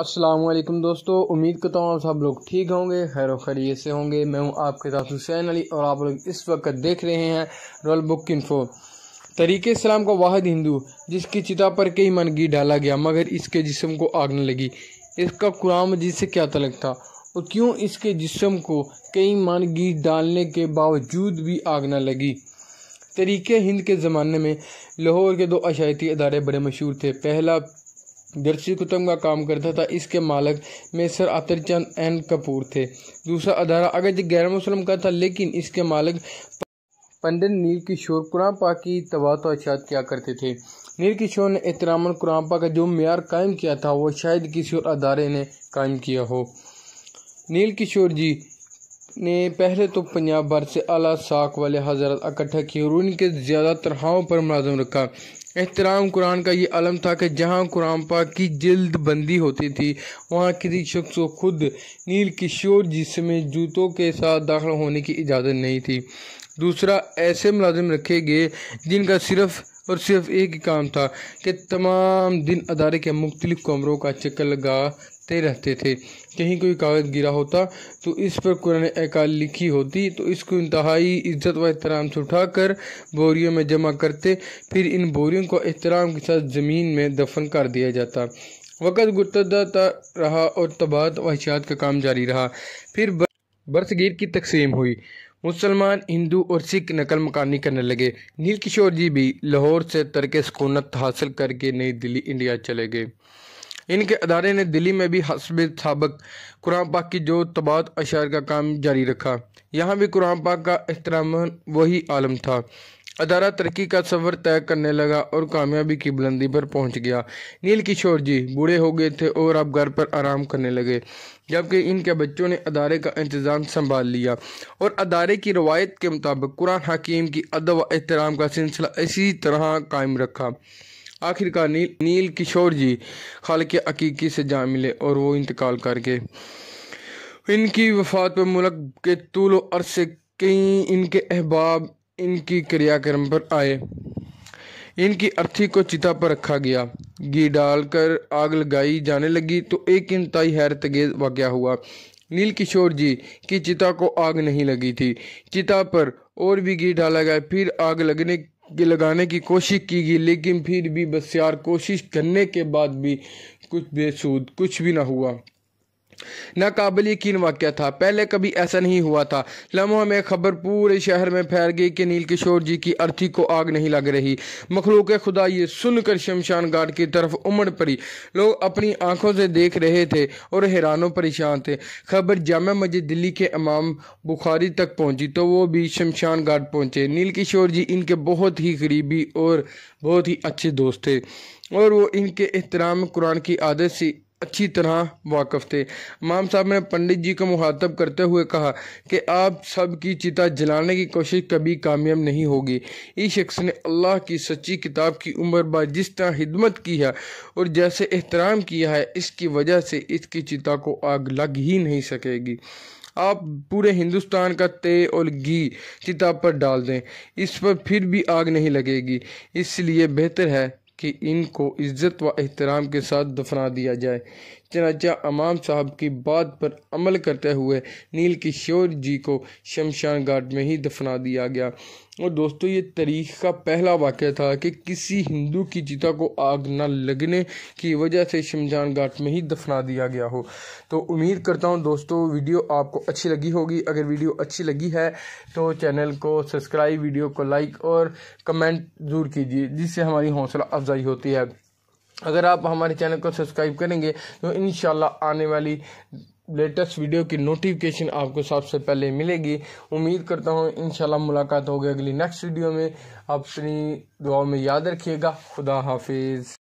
असलम दोस्तों उम्मीद करता हूँ आप सब लोग ठीक होंगे खैर खैरिए से होंगे मैं हूँ आपके साथ हुसैन अली और आप लोग इस वक्त देख रहे हैं रोल बुक इन्फो तरीके इस्लाम का वाद हिंदू जिसकी चिता पर कई मनगी डाला गया मगर इसके जिसम को आग न लगी इसका कुरान मजीद से क्या तलक था और क्यों इसके जिसम को कई मन डालने के बावजूद भी आग न लगी तरीके हिंद के ज़माने में लाहौर के दो अशायती अदारे बड़े मशहूर थे पहला दर्शी कुतुब का काम करता था इसके मालक मेसर आतर चंद एन कपूर थे दूसरा अदारा जो गैर मुसलम का था लेकिन इसके मालक पंडित नीर किशोर पा की तबात तो अशात किया करते थे नीर किशोर ने एहतराम पा का जो मैार कायम किया था वो शायद किसी और अदारे ने कायम किया हो नील किशोर जी ने पहले तो पंजाब भर से अला साख वाले हजरत इकट्ठा किए और उनके ज़्यादा तरहों पर मुलाजम रखा एहतराम कुरान का ये आलम था कि जहाँ कुरान पाक की जल्द बंदी होती थी वहाँ किसी शख्स को खुद नील किशोर जिसमें जूतों के साथ दाखिल होने की इजाज़त नहीं थी दूसरा ऐसे मुलाजिम रखे गए जिनका सिर्फ़ और सिर्फ एक ही काम था कि तमाम दिन अदारे के मुख्तलिफ कमरों का चक्कर लगाते रहते थे कहीं कोई कागज़ गिरा होता तो इस पर कुरान अकाल लिखी होती तो इसको इंतहाई इज्जत व एहतराम से उठाकर बोरियों में जमा करते फिर इन बोरियों को एहतराम के साथ ज़मीन में दफन कर दिया जाता वक़्त गुतदा रहा और तबाहत वहशियात का काम जारी रहा फिर बरसगीर की तकसीम हुई मुसलमान हिंदू और सिख नकल मकानी करने लगे नील किशोर जी भी लाहौर से तरक सकूनत हासिल करके नई दिल्ली इंडिया चले गए इनके अदारे ने दिल्ली में भी हसब सबक कुरान पाक की जो तबात अशार का काम जारी रखा यहाँ भी कुरान पाक का एहतराम वही आलम था अदारा तरक्की का सफ़र तय करने लगा और कामयाबी की बुलंदी पर पहुंच गया नील किशोर जी बूढ़े हो गए थे और अब घर पर आराम करने लगे जबकि इनके बच्चों ने अदारे का इंतज़ाम संभाल लिया और अदारे की रवायत के मुताबिक कुरान हकीम की अदब व एहतराम का सिलसिला इसी तरह कायम रखा आखिरकार नील नील किशोर जी खाल के अकीकी से जा मिले और वो इंतकाल करके इनकी वफात पर मुल्क के तूल अरसे कई इनके अहबाब इनकी क्रियाक्रम पर आए इनकी अर्थी को चिता पर रखा गया घी डालकर आग लगाई जाने लगी तो एक इंतई गेज वाक्य हुआ नील किशोर जी की चिता को आग नहीं लगी थी चिता पर और भी घी डाला गया फिर आग लगने लगाने की कोशिश की गई लेकिन फिर भी बसियार कोशिश करने के बाद भी कुछ बेसूद कुछ भी ना हुआ नाकबिल यकीन वाक़ था पहले कभी ऐसा नहीं हुआ था लम्हों में खबर पूरे शहर में फैल गई कि नील किशोर जी की अर्थी को आग नहीं लग रही मखलूक खुदा ये सुनकर शमशान घाट की तरफ उमड़ पड़ी लोग अपनी आंखों से देख रहे थे और हैरानों परेशान थे खबर जामा मस्जिद दिल्ली के इमाम बुखारी तक पहुंची तो वो भी शमशान घाट पहुंचे नील किशोर जी इनके बहुत ही करीबी और बहुत ही अच्छे दोस्त थे और वो इनके एहतराम कुरान की आदत से अच्छी तरह वाकफ़ थे इमाम साहब ने पंडित जी को मुखातब करते हुए कहा कि आप सब की चिता जलाने की कोशिश कभी कामयाब नहीं होगी इस शख्स ने अल्लाह की सच्ची किताब की उम्र बा जिस तरह हिदमत की है और जैसे एहतराम किया है इसकी वजह से इसकी चिता को आग लग ही नहीं सकेगी आप पूरे हिंदुस्तान का तेल और घी चिता पर डाल दें इस पर फिर भी आग नहीं लगेगी इसलिए बेहतर है कि इनको इज़्ज़त व एहतराम के साथ दफना दिया जाए चनाचा अमाम साहब की बात पर अमल करते हुए नील किशोर जी को शमशान घाट में ही दफना दिया गया और दोस्तों ये तारीख का पहला वाक़ था कि किसी हिंदू की चिता को आग ना लगने की वजह से शमशान घाट में ही दफना दिया गया हो तो उम्मीद करता हूँ दोस्तों वीडियो आपको अच्छी लगी होगी अगर वीडियो अच्छी लगी है तो चैनल को सब्सक्राइब वीडियो को लाइक और कमेंट ज़रूर कीजिए जिससे हमारी हौसला अफजाई होती है अगर आप हमारे चैनल को सब्सक्राइब करेंगे तो इन आने वाली लेटेस्ट वीडियो की नोटिफिकेशन आपको सबसे पहले मिलेगी उम्मीद करता हूँ इन मुलाकात होगी अगली नेक्स्ट वीडियो में अपनी दुआ में याद रखिएगा खुदा हाफिज़